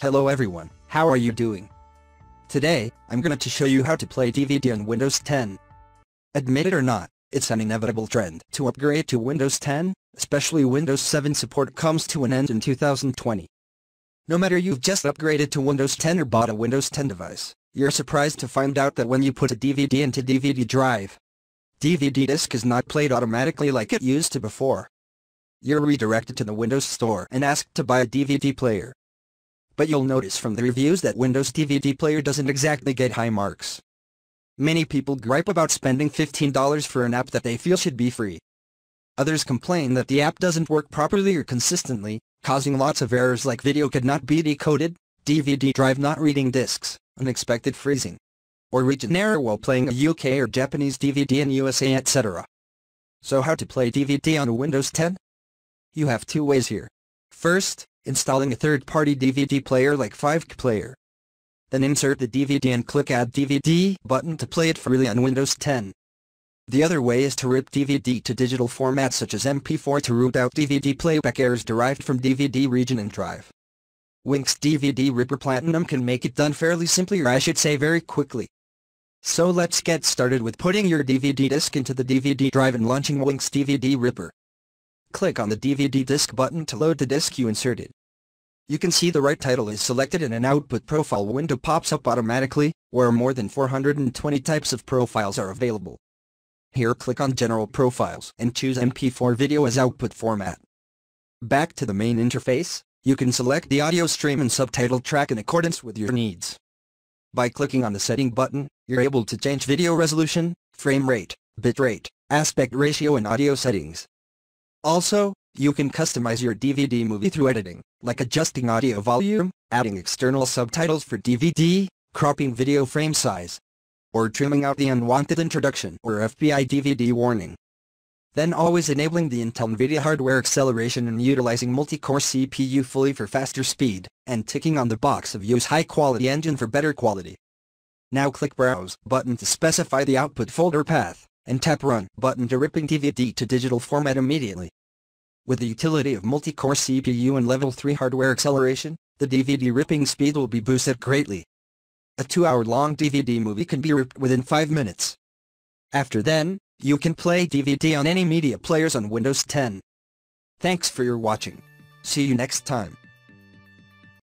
Hello everyone, how are you doing? Today, I'm gonna to show you how to play DVD on Windows 10. Admit it or not, it's an inevitable trend to upgrade to Windows 10, especially Windows 7 support comes to an end in 2020. No matter you've just upgraded to Windows 10 or bought a Windows 10 device, you're surprised to find out that when you put a DVD into DVD drive, DVD disk is not played automatically like it used to before. You're redirected to the Windows Store and asked to buy a DVD player but you'll notice from the reviews that Windows DVD player doesn't exactly get high marks. Many people gripe about spending $15 for an app that they feel should be free. Others complain that the app doesn't work properly or consistently, causing lots of errors like video could not be decoded, DVD drive not reading discs, unexpected freezing, or region error while playing a UK or Japanese DVD in USA etc. So how to play DVD on a Windows 10? You have two ways here. First, installing a third-party DVD player like 5K Player. Then insert the DVD and click Add DVD button to play it freely on Windows 10. The other way is to rip DVD to digital formats such as MP4 to root out DVD playback errors derived from DVD region and drive. Wink's DVD Ripper Platinum can make it done fairly simply or I should say very quickly. So let's get started with putting your DVD disc into the DVD drive and launching Wink's DVD Ripper. Click on the DVD disc button to load the disc you inserted. You can see the right title is selected and an output profile window pops up automatically, where more than 420 types of profiles are available. Here click on General Profiles and choose MP4 video as output format. Back to the main interface, you can select the audio stream and subtitle track in accordance with your needs. By clicking on the setting button, you're able to change video resolution, frame rate, bitrate, aspect ratio and audio settings. Also, you can customize your DVD movie through editing like adjusting audio volume, adding external subtitles for DVD, cropping video frame size, or trimming out the unwanted introduction or FBI DVD warning. Then always enabling the Intel NVIDIA hardware acceleration and utilizing multi-core CPU fully for faster speed, and ticking on the box of use high-quality engine for better quality. Now click Browse button to specify the output folder path, and tap Run button to ripping DVD to digital format immediately. With the utility of multi-core CPU and level 3 hardware acceleration, the DVD ripping speed will be boosted greatly. A 2-hour-long DVD movie can be ripped within 5 minutes. After then, you can play DVD on any media players on Windows 10. Thanks for your watching. See you next time.